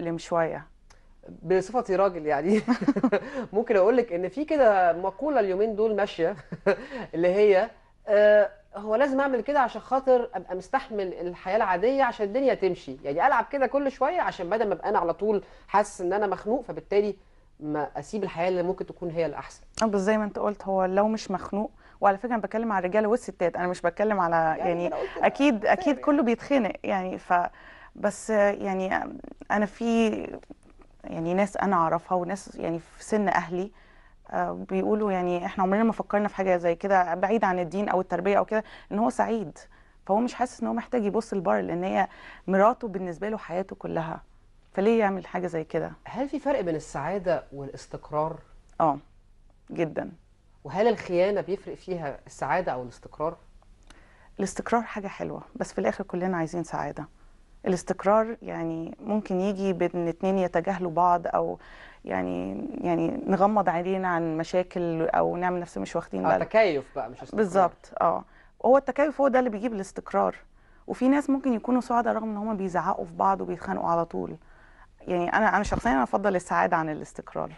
مؤلم شويه بصفتي راجل يعني ممكن اقول لك ان في كده مقوله اليومين دول ماشيه اللي هي آه، هو لازم اعمل كده عشان خاطر ابقى مستحمل الحياه العاديه عشان الدنيا تمشي يعني العب كده كل شويه عشان بدل ما ابقى انا على طول حاسس ان انا مخنوق فبالتالي ما اسيب الحياه اللي ممكن تكون هي الاحسن اه زي ما انت قلت هو لو مش مخنوق وعلى فكره انا بتكلم على الرجاله والستات انا مش بتكلم على يعني, يعني اكيد اكيد كله بيتخنق يعني ف بس يعني انا في يعني ناس انا اعرفها وناس يعني في سن اهلي آه، بيقولوا يعني احنا عمرنا ما فكرنا في حاجه زي كده بعيد عن الدين او التربيه او كده ان هو سعيد فهو مش حاسس ان هو محتاج يبص لبار لان هي مراته بالنسبه له حياته كلها فليه يعمل حاجه زي كده هل في فرق بين السعاده والاستقرار اه جدا وهل الخيانه بيفرق فيها السعاده او الاستقرار الاستقرار حاجه حلوه بس في الاخر كلنا عايزين سعاده الاستقرار يعني ممكن يجي بان اتنين يتجاهلوا بعض او يعني يعني نغمض عينينا عن مشاكل او نعمل نفسنا مش واخدين آه، بالنا تكيف بقى مش استقرار بالظبط اه هو التكيف هو ده اللي بيجيب الاستقرار وفي ناس ممكن يكونوا سعداء رغم ان هم بيزعقوا في بعض وبيتخانقوا على طول يعني انا انا شخصيا افضل السعاده عن الاستقرار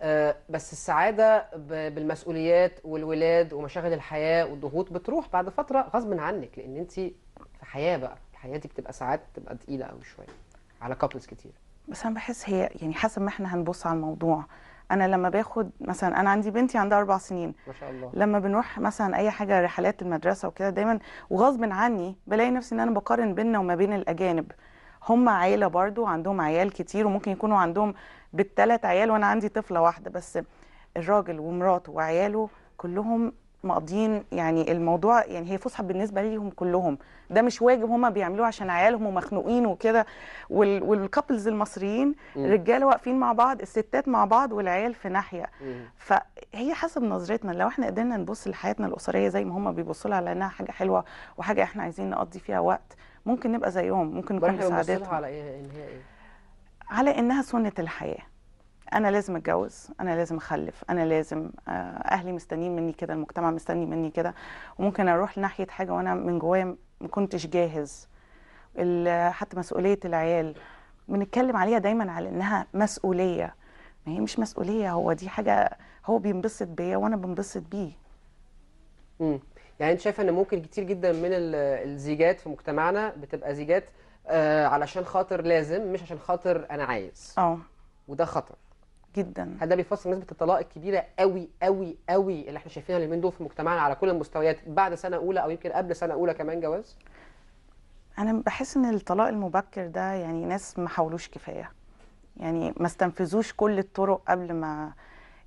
أه بس السعاده بالمسؤوليات والولاد ومشاغل الحياه والضغوط بتروح بعد فتره غصب عنك لان انت في حياه بقى الحياه دي بتبقى ساعات بتبقى تقيله قوي شويه على كابلز كتير بس انا بحس هي يعني حسب ما احنا هنبص على الموضوع انا لما باخد مثلا انا عندي بنتي عندها اربع سنين ما شاء الله لما بنروح مثلا اي حاجه رحلات المدرسه وكده دايما وغصب عني بلاقي نفسي ان انا بقارن بيننا وما بين الاجانب هم عيله برضو عندهم عيال كتير وممكن يكونوا عندهم بالثلاث عيال وانا عندي طفله واحده بس الراجل ومراته وعياله كلهم مقضيين يعني الموضوع يعني هي فسحه بالنسبه ليهم كلهم ده مش واجب هم بيعملوه عشان عيالهم ومخنوقين وكده والكابلز المصريين الرجاله واقفين مع بعض الستات مع بعض والعيال في ناحيه فهي حسب نظرتنا لو احنا قدرنا نبص لحياتنا الاسريه زي ما هم بيبصوا لها لانها حاجه حلوه وحاجه احنا عايزين نقضي فيها وقت ممكن نبقى زيهم ممكن نكون بسعادتهم على ايه ان هي ايه على انها سنه الحياه انا لازم اتجوز انا لازم اخلف انا لازم آه، اهلي مستنيين مني كده المجتمع مستني مني كده وممكن اروح لناحيه حاجه وانا من جوايا ما كنتش جاهز حتى مسؤوليه العيال بنتكلم عليها دايما على انها مسؤوليه ما هي مش مسؤوليه هو دي حاجه هو بينبسط بيا وانا بنبسط بيه امم يعني انت شايفه ان ممكن كتير جدا من الزيجات في مجتمعنا بتبقى زيجات آه، علشان خاطر لازم مش عشان خاطر انا عايز اه وده خطر جدا هل ده بيفسر نسبه الطلاق الكبيره قوي قوي قوي اللي احنا شايفينها اليومين دول في مجتمعنا على كل المستويات بعد سنه اولى او يمكن قبل سنه اولى كمان جواز انا بحس ان الطلاق المبكر ده يعني ناس ما حاولوش كفايه يعني ما استنفذوش كل الطرق قبل ما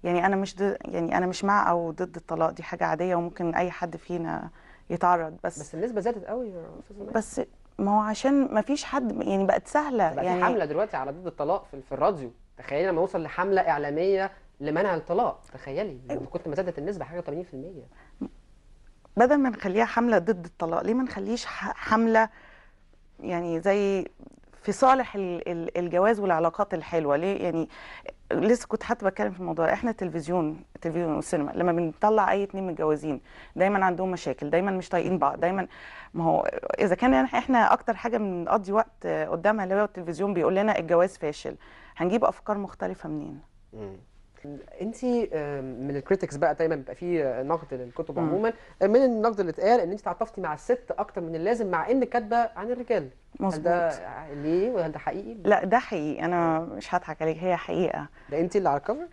يعني انا مش ضد يعني انا مش مع او ضد الطلاق دي حاجه عاديه وممكن اي حد فينا يتعرض بس بس النسبه زادت قوي يا بس ما هو عشان ما فيش حد يعني بقت سهله بقى يعني في حمله دلوقتي على ضد الطلاق في الراديو تخيلي لما اوصل لحمله اعلاميه لمنع الطلاق تخيلي لما أه. كنت زادت النسبه حاجه 80% بدل ما نخليها حمله ضد الطلاق ليه ما نخليش حمله يعني زي في صالح الجواز والعلاقات الحلوه ليه يعني لسه كنت حتى بتكلم في الموضوع احنا التلفزيون التلفزيون والسينما لما بنطلع اي اتنين متجوزين دايما عندهم مشاكل دايما مش طايقين بعض دايما ما هو اذا كان احنا اكتر حاجه بنقضي وقت قدامها اللي هو التلفزيون بيقول لنا الجواز فاشل هنجيب افكار مختلفه منين؟ انت من الكريتكس بقى دايما بيبقى فيه آه، نقد للكتب عموما آه، من النقد اللي اتقال ان انت تعاطفتي مع الست اكتر من اللازم مع ان كاتبه عن الرجال مظبوط هل ده ليه وهل ده حقيقي؟ لا ده حقيقي انا مش هضحك عليك هي حقيقه ده انت اللي على الكفر؟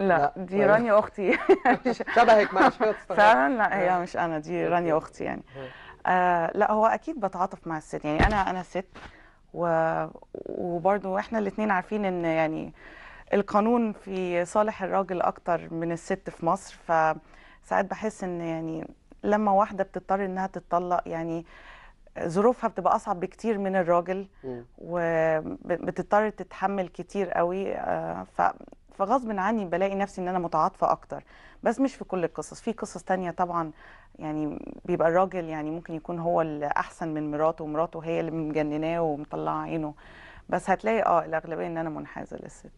لا, لا دي رانيا طيب. اختي شبهك مع فعلا لا هي آه. مش انا دي رانيا اختي يعني آه لا هو اكيد بتعاطف مع الست يعني انا انا ست و... احنا الاثنين عارفين ان يعني آه القانون في صالح الراجل اكتر من الست في مصر فساعات بحس ان يعني لما واحده بتضطر انها تتطلق يعني ظروفها بتبقى اصعب بكتير من الراجل وبتضطر تتحمل كتير قوي آه، ف فغصب عني بلاقي نفسي ان انا متعاطفه اكتر بس مش في كل القصص في قصص تانية طبعا يعني بيبقى الراجل يعني ممكن يكون هو الاحسن من مراته ومراته هي اللي مجنناه ومطلعه عينه بس هتلاقي اه الاغلبيه ان انا منحازه للست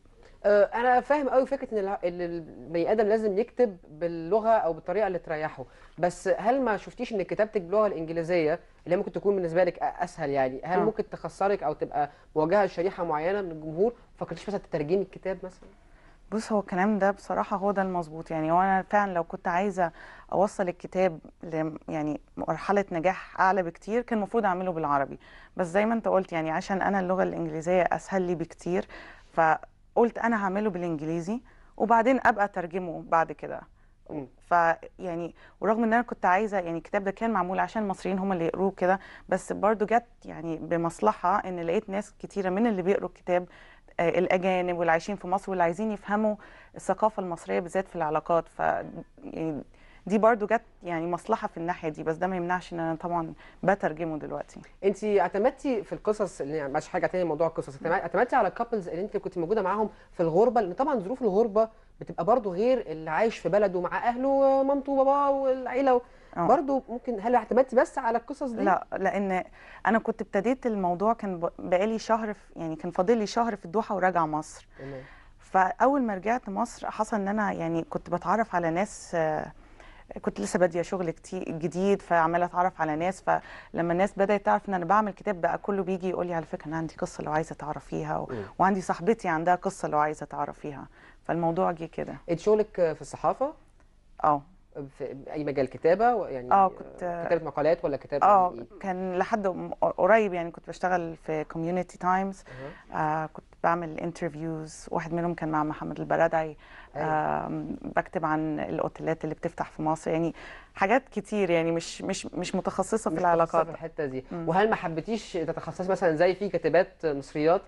آه، انا فاهم قوي فكره ان البني ادم لازم يكتب باللغه او بالطريقه اللي تريحه بس هل ما شفتيش ان كتابتك باللغه الانجليزيه اللي ممكن تكون بالنسبه لك اسهل يعني هل أه. ممكن تخسرك او تبقى مواجهه لشريحه معينه من الجمهور فكرتيش مثلا تترجمي الكتاب مثلا بص هو الكلام ده بصراحه هو ده المظبوط يعني هو انا فعلا لو كنت عايزه اوصل الكتاب ل يعني مرحله نجاح اعلى بكتير كان المفروض اعمله بالعربي بس زي ما انت قلت يعني عشان انا اللغه الانجليزيه اسهل لي بكتير ف قلت انا هعمله بالانجليزي وبعدين ابقى اترجمه بعد كده فيعني ورغم ان انا كنت عايزه يعني الكتاب ده كان معمول عشان المصريين هم اللي يقروه كده بس برضو جت يعني بمصلحه ان لقيت ناس كتيره من اللي بيقروا الكتاب آه، الاجانب واللي عايشين في مصر واللي عايزين يفهموا الثقافه المصريه بالذات في العلاقات ف يعني دي برضو جت يعني مصلحه في الناحيه دي بس ده ما يمنعش ان انا طبعا بترجمه دلوقتي انت اعتمدتي في القصص يعني مش حاجه ثانيه موضوع القصص اعتمدتي على الكابلز اللي انت كنت موجوده معاهم في الغربه لان طبعا ظروف الغربه بتبقى برضو غير اللي عايش في بلده مع اهله ومامته وباباه والعيله و... آه. برضه ممكن هل اعتمدتي بس على القصص دي؟ لا لان انا كنت ابتديت الموضوع كان بقالي شهر في يعني كان فاضل لي شهر في الدوحه وراجعه مصر تمام فاول ما رجعت مصر حصل ان انا يعني كنت بتعرف على ناس آه كنت لسه باديه شغل جديد فعماله اتعرف على ناس فلما الناس بدات تعرف ان انا بعمل كتاب بقى كله بيجي يقول لي على فكره انا عندي قصه لو عايزه تعرفيها و... وعندي صاحبتي عندها قصه لو عايزه تعرفيها فالموضوع جه كده انت شغلك في الصحافه اه في اي مجال كتابه يعني اه كنت كتابه مقالات ولا كتابه اه يعني؟ كان لحد قريب يعني كنت بشتغل في كوميونتي تايمز آه كنت بعمل انترفيوز واحد منهم كان مع محمد البرادعي أيوة. بكتب عن الاوتيلات اللي بتفتح في مصر يعني حاجات كتير يعني مش مش مش متخصصه في مش العلاقات في الحته دي مم. وهل ما حبيتيش تتخصصي مثلا زي في كاتبات مصريات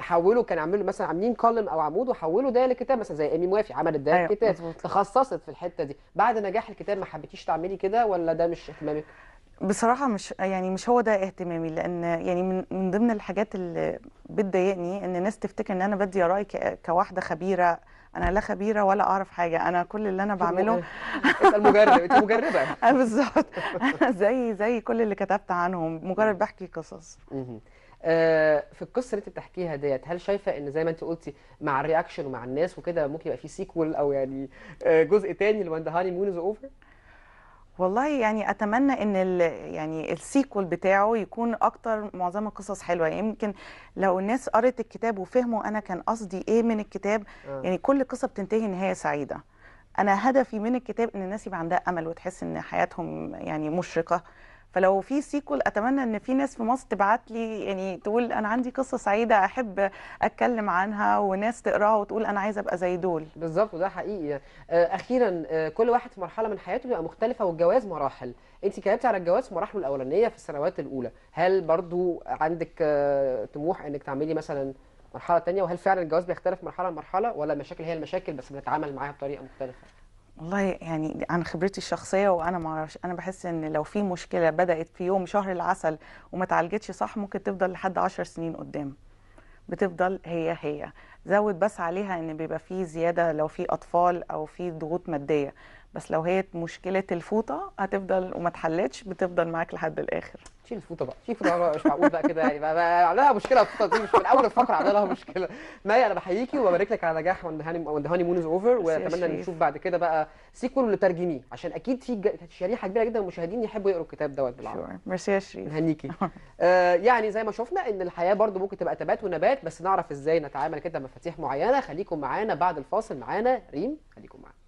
حولوا كان عاملين مثلا عاملين كولم او عمود وحولوا ده لكتاب مثلا زي ايمي موافي عملت ده أيوة. كتاب تخصصت في الحته دي بعد نجاح الكتاب ما حبيتيش تعملي كده ولا ده مش اهتمامك بصراحة مش يعني مش هو ده اهتمامي لأن يعني من من ضمن الحاجات اللي بتضايقني إن الناس تفتكر إن أنا بدي رايي كواحدة خبيرة أنا لا خبيرة ولا أعرف حاجة أنا كل اللي أنا بعمله أنت المجرب أنت مجربة بالظبط زي زي كل اللي كتبت عنهم مجرد بحكي قصص آه، في القصه اللي انت بتحكيها ديت هل شايفه ان زي ما انت قلتي مع الرياكشن ومع الناس وكده ممكن يبقى في سيكول او يعني آه، جزء تاني لوان ذا هاني مون از اوفر؟ والله يعني اتمنى ان يعني السيكول بتاعه يكون اكتر معظم القصص حلوه يعني يمكن لو الناس قرت الكتاب وفهموا انا كان قصدي ايه من الكتاب آه. يعني كل قصه بتنتهي نهايه سعيده انا هدفي من الكتاب ان الناس يبقى عندها امل وتحس ان حياتهم يعني مشرقه فلو في سيكول اتمنى ان في ناس في مصر تبعت لي يعني تقول انا عندي قصه سعيده احب اتكلم عنها وناس تقراها وتقول انا عايزه ابقى زي دول بالظبط وده حقيقي آه، اخيرا آه، كل واحد في مرحله من حياته بيبقى مختلفه والجواز مراحل انت كتبتي على الجواز في مراحله الاولانيه في السنوات الاولى هل برضو عندك آه، طموح انك تعملي مثلا مرحله ثانيه وهل فعلا الجواز بيختلف مرحله لمرحله ولا المشاكل هي المشاكل بس بنتعامل معاها بطريقه مختلفه والله يعني عن خبرتي الشخصيه وانا ما اعرفش انا بحس ان لو في مشكله بدات في يوم شهر العسل وما اتعالجتش صح ممكن تفضل لحد 10 سنين قدام بتفضل هي هي زود بس عليها ان بيبقى في زياده لو في اطفال او في ضغوط ماديه بس لو هي مشكله الفوطه هتفضل وما اتحلتش بتفضل معاك لحد الاخر شيل الفوطه بقى شيل الفوطه بقى مش معقول بقى كده يعني بقى عليها مشكله الفوطه دي مش من اول الفقره عليها مشكله مايا انا بحييكي وببارك لك على نجاح وان هاني مون از اوفر واتمنى نشوف بعد كده بقى سيكول لترجميه عشان اكيد في شريحه كبيره جدا من المشاهدين يحبوا يقروا الكتاب دوت بالعربي ميرسي يا شريف نهنيكي آه، يعني زي ما شفنا ان الحياه برده ممكن تبقى تبات ونبات بس نعرف ازاي نتعامل كده مفاتيح معينه خليكم معانا بعد الفاصل معانا ريم خليكم معانا